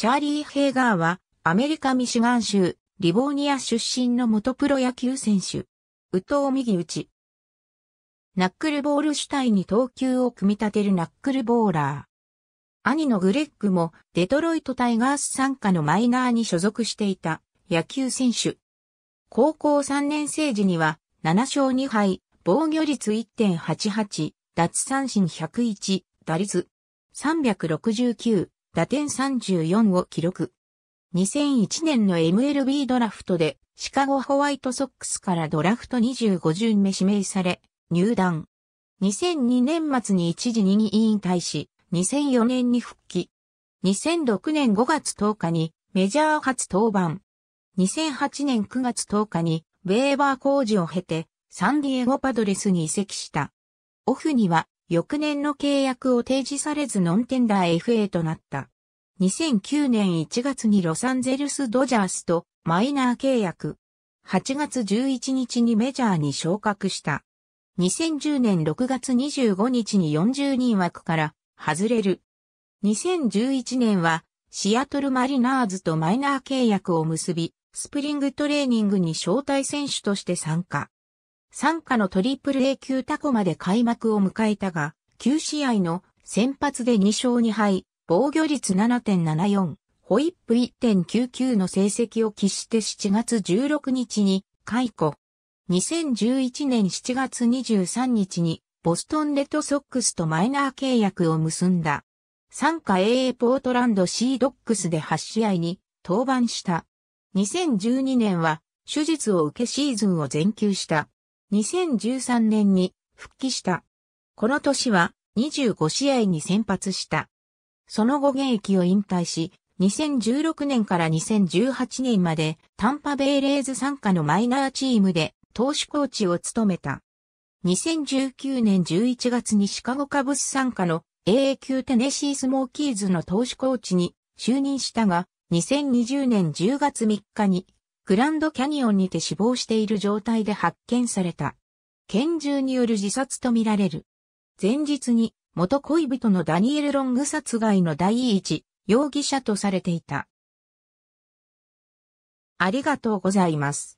チャーリー・ヘイガーは、アメリカ・ミシガン州、リボーニア出身の元プロ野球選手。右投右打ち。ナックルボール主体に投球を組み立てるナックルボーラー。兄のグレッグもデトロイトタイガース参加のマイナーに所属していた野球選手。高校3年生時には7勝2敗、防御率1.88、奪三振101、打率369。打点34を記録。2001年の MLB ドラフトでシカゴホワイトソックスからドラフト25巡目指名され、入団。2002年末に一時に員退し、2004年に復帰。2006年5月10日にメジャー初登板。2008年9月10日にウェーバー工事を経てサンディエゴパドレスに移籍した。オフには翌年の契約を提示されずノンテンダー FA となった。2009年1月にロサンゼルスドジャースとマイナー契約。8月11日にメジャーに昇格した。2010年6月25日に40人枠から外れる。2011年はシアトルマリナーズとマイナー契約を結び、スプリングトレーニングに招待選手として参加。参加のトリプル A 級タコまで開幕を迎えたが、9試合の先発で2勝2敗、防御率7.74、ホイップ1.99の成績を喫して7月16日に解雇。2011年7月23日にボストンレッドソックスとマイナー契約を結んだ。参加 AA ポートランド C ドックスで8試合に登板した。2012年は手術を受けシーズンを全休した。2013年に復帰した。この年は25試合に先発した。その後現役を引退し、2016年から2018年までタンパベイレーズ参加のマイナーチームで投手コーチを務めた。2019年11月にシカゴカブス参加の AA 級テネシースモーキーズの投手コーチに就任したが、2020年10月3日にグランドキャニオンにて死亡している状態で発見された。拳銃による自殺とみられる。前日に元恋人のダニエル・ロング殺害の第一容疑者とされていた。ありがとうございます。